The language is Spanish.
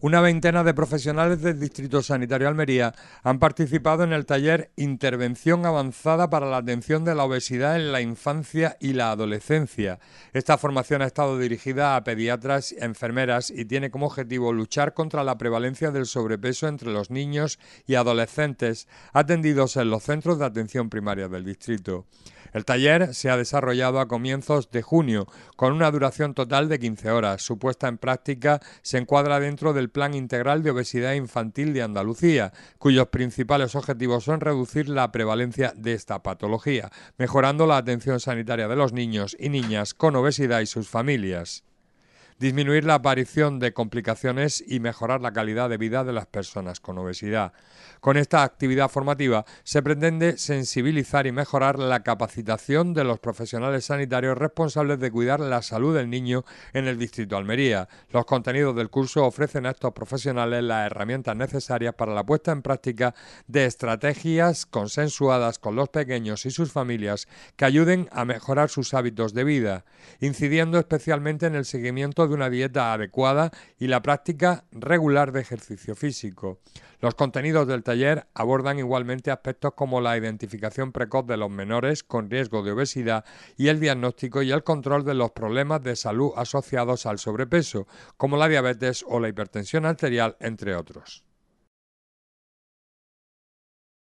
Una veintena de profesionales del Distrito Sanitario Almería han participado en el taller Intervención Avanzada para la Atención de la Obesidad en la Infancia y la Adolescencia. Esta formación ha estado dirigida a pediatras, y enfermeras y tiene como objetivo luchar contra la prevalencia del sobrepeso entre los niños y adolescentes atendidos en los centros de atención primaria del distrito. El taller se ha desarrollado a comienzos de junio, con una duración total de 15 horas. Su puesta en práctica se encuadra dentro del Plan Integral de Obesidad Infantil de Andalucía, cuyos principales objetivos son reducir la prevalencia de esta patología, mejorando la atención sanitaria de los niños y niñas con obesidad y sus familias disminuir la aparición de complicaciones y mejorar la calidad de vida de las personas con obesidad. Con esta actividad formativa se pretende sensibilizar y mejorar la capacitación de los profesionales sanitarios responsables de cuidar la salud del niño en el distrito Almería. Los contenidos del curso ofrecen a estos profesionales las herramientas necesarias para la puesta en práctica de estrategias consensuadas con los pequeños y sus familias que ayuden a mejorar sus hábitos de vida, incidiendo especialmente en el seguimiento de una dieta adecuada y la práctica regular de ejercicio físico. Los contenidos del taller abordan igualmente aspectos como la identificación precoz de los menores con riesgo de obesidad y el diagnóstico y el control de los problemas de salud asociados al sobrepeso, como la diabetes o la hipertensión arterial, entre otros.